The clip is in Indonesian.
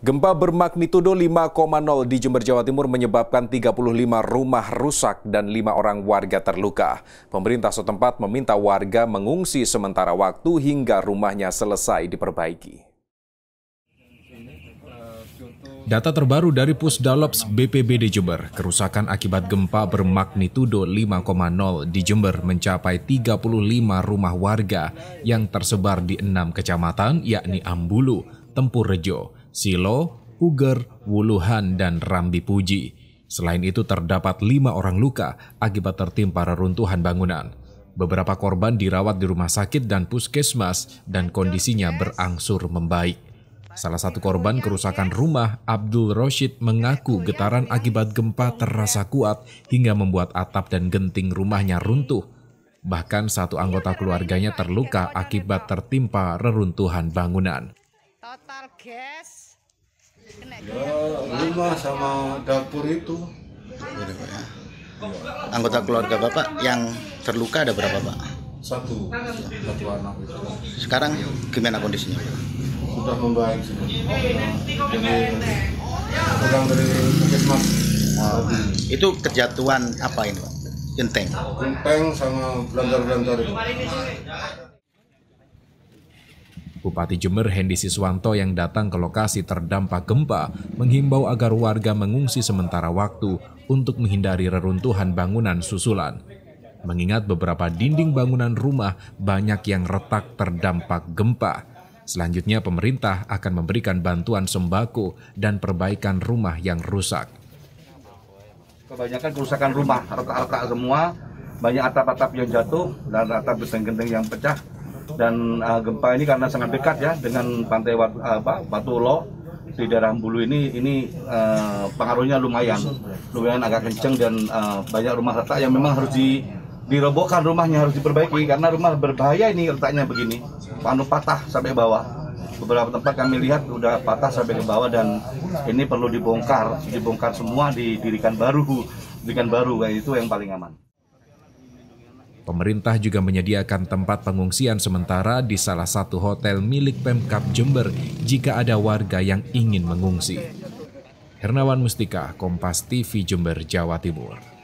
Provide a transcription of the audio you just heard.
Gempa bermagnitudo 5,0 di Jember, Jawa Timur menyebabkan 35 rumah rusak dan 5 orang warga terluka. Pemerintah setempat meminta warga mengungsi sementara waktu hingga rumahnya selesai diperbaiki. Data terbaru dari Pusdalops BPBD Jember, kerusakan akibat gempa bermagnitudo 5,0 di Jember mencapai 35 rumah warga yang tersebar di enam kecamatan yakni Ambulu, Tempur Rejo, Silo, Uger, Wuluhan, dan Rambi Puji. Selain itu terdapat lima orang luka akibat tertimpa reruntuhan bangunan. Beberapa korban dirawat di rumah sakit dan puskesmas dan kondisinya berangsur membaik. Salah satu korban kerusakan rumah, Abdul Roshid, mengaku getaran akibat gempa terasa kuat hingga membuat atap dan genting rumahnya runtuh. Bahkan satu anggota keluarganya terluka akibat tertimpa reruntuhan bangunan. Total gas ya sama dapur itu iya, ya. anggota keluarga bapak yang terluka ada berapa pak satu satu anak itu sekarang gimana kondisinya sudah membaik sudah orang dari puskesmas nah, itu kejatuhan apa ini pak genteng genteng sama belantar-belantar itu Bupati Jember Hendi Siswanto yang datang ke lokasi terdampak gempa menghimbau agar warga mengungsi sementara waktu untuk menghindari reruntuhan bangunan susulan. Mengingat beberapa dinding bangunan rumah banyak yang retak terdampak gempa. Selanjutnya pemerintah akan memberikan bantuan sembako dan perbaikan rumah yang rusak. Kebanyakan kerusakan rumah retak-retak semua, banyak atap-atap yang jatuh dan atap genteng-genteng yang pecah dan uh, gempa ini karena sangat dekat ya dengan pantai Wat, uh, Batu Lo di daerah Bulu ini ini uh, pengaruhnya lumayan lumayan agak kenceng dan uh, banyak rumah retak yang memang harus di dirobohkan rumahnya harus diperbaiki karena rumah berbahaya ini retaknya begini panu patah sampai bawah beberapa tempat kami lihat udah patah sampai ke bawah dan ini perlu dibongkar dibongkar semua didirikan baru didirikan baru itu yang paling aman Pemerintah juga menyediakan tempat pengungsian sementara di salah satu hotel milik Pemkap Jember jika ada warga yang ingin mengungsi. Hernawan Mustika, Kompas TV Jember, Jawa Timur.